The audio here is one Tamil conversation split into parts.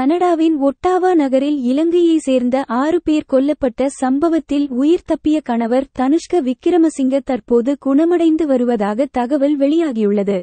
கனடாவின் ஒட்டாவா நகரில் இலங்கையை சேர்ந்த ஆறு பேர் கொல்லப்பட்ட சம்பவத்தில் உயிர் தப்பிய கணவர் தனுஷ்க விக்கிரமசிங்க தற்போது குணமடைந்து வருவதாக தகவல் வெளியாகியுள்ளது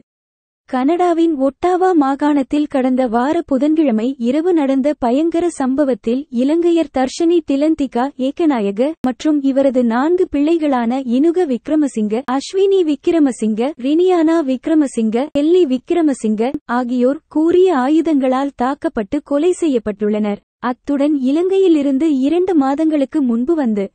கனடாவின் ஒட்டாவா மாகாணத்தில் கடந்த வார புதன்கிழமை இரவு நடந்த பயங்கர சம்பவத்தில் இலங்கையர் தர்ஷினி திலந்திகா ஏக்கநாயக மற்றும் இவரது நான்கு பிள்ளைகளான இனுக விக்ரமசிங்க அஸ்வினி விக்ரமசிங்க ரினியானா விக்ரமசிங்க எல்லி விக்ரமசிங்க ஆகியோர் கூறிய ஆயுதங்களால் தாக்கப்பட்டு கொலை செய்யப்பட்டுள்ளனர் அத்துடன் இலங்கையிலிருந்து இரண்டு மாதங்களுக்கு முன்பு வந்து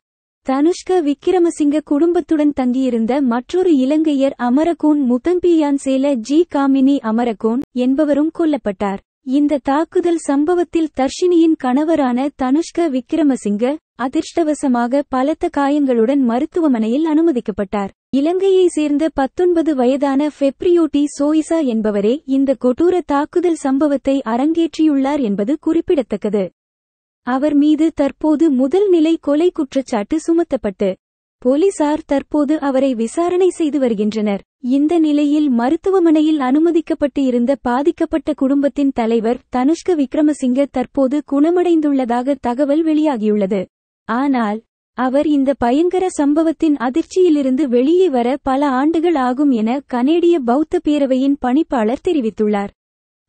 தனுஷ்க விக்கிரமசிங்க குடும்பத்துடன் தங்கியிருந்த மற்றொரு இலங்கையர் அமரகோன் முதம்பியான் சேல ஜி காமினி அமரகோன் என்பவரும் கொல்லப்பட்டார் இந்த தாக்குதல் சம்பவத்தில் தர்ஷினியின் கணவரான தனுஷ்க விக்கிரமசிங்க அதிர்ஷ்டவசமாக பலத்த காயங்களுடன் மருத்துவமனையில் அனுமதிக்கப்பட்டார் இலங்கையைச் சேர்ந்த பத்தொன்பது வயதான ஃபெப்ரியோட்டி சோயிசா என்பவரே இந்த கொடூர தாக்குதல் சம்பவத்தை அரங்கேற்றியுள்ளார் என்பது குறிப்பிடத்தக்கது அவர் மீது தற்போது முதல் நிலை கொலை குற்றச்சாட்டு சுமத்தப்பட்டு போலீசார் தற்போது அவரை விசாரணை செய்து வருகின்றனர் இந்த நிலையில் மருத்துவமனையில் அனுமதிக்கப்பட்டு இருந்த பாதிக்கப்பட்ட குடும்பத்தின் தலைவர் தனுஷ்க விக்ரமசிங்க தற்போது குணமடைந்துள்ளதாக தகவல் வெளியாகியுள்ளது ஆனால் அவர் இந்த பயங்கர சம்பவத்தின் அதிர்ச்சியிலிருந்து வெளியே வர பல ஆண்டுகள் ஆகும் என கனேடிய பௌத்த பேரவையின் பணிப்பாளர் தெரிவித்துள்ளார்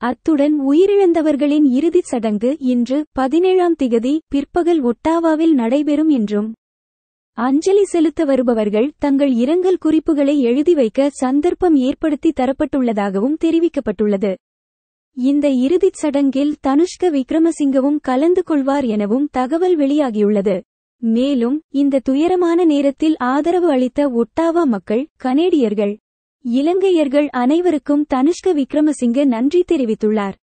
அத்துடன் உயிரிழந்தவர்களின் இறுதிச் சடங்கு இன்று பதினேழாம் திகதி பிற்பகல் ஒட்டாவாவில் நடைபெறும் என்றும் அஞ்சலி செலுத்த வருபவர்கள் தங்கள் இரங்கல் குறிப்புகளை எழுதி வைக்க சந்தர்ப்பம் ஏற்படுத்தி தரப்பட்டுள்ளதாகவும் தெரிவிக்கப்பட்டுள்ளது இந்த இறுதிச் சடங்கில் தனுஷ்க விக்ரமசிங்கவும் கலந்து கொள்வார் எனவும் தகவல் வெளியாகியுள்ளது மேலும் இந்த துயரமான நேரத்தில் ஆதரவு அளித்த ஒட்டாவா மக்கள் கனேடியர்கள் இலங்கையர்கள் அனைவருக்கும் தனுஷ்க விக்ரமசிங்க நன்றி தெரிவித்துள்ளார்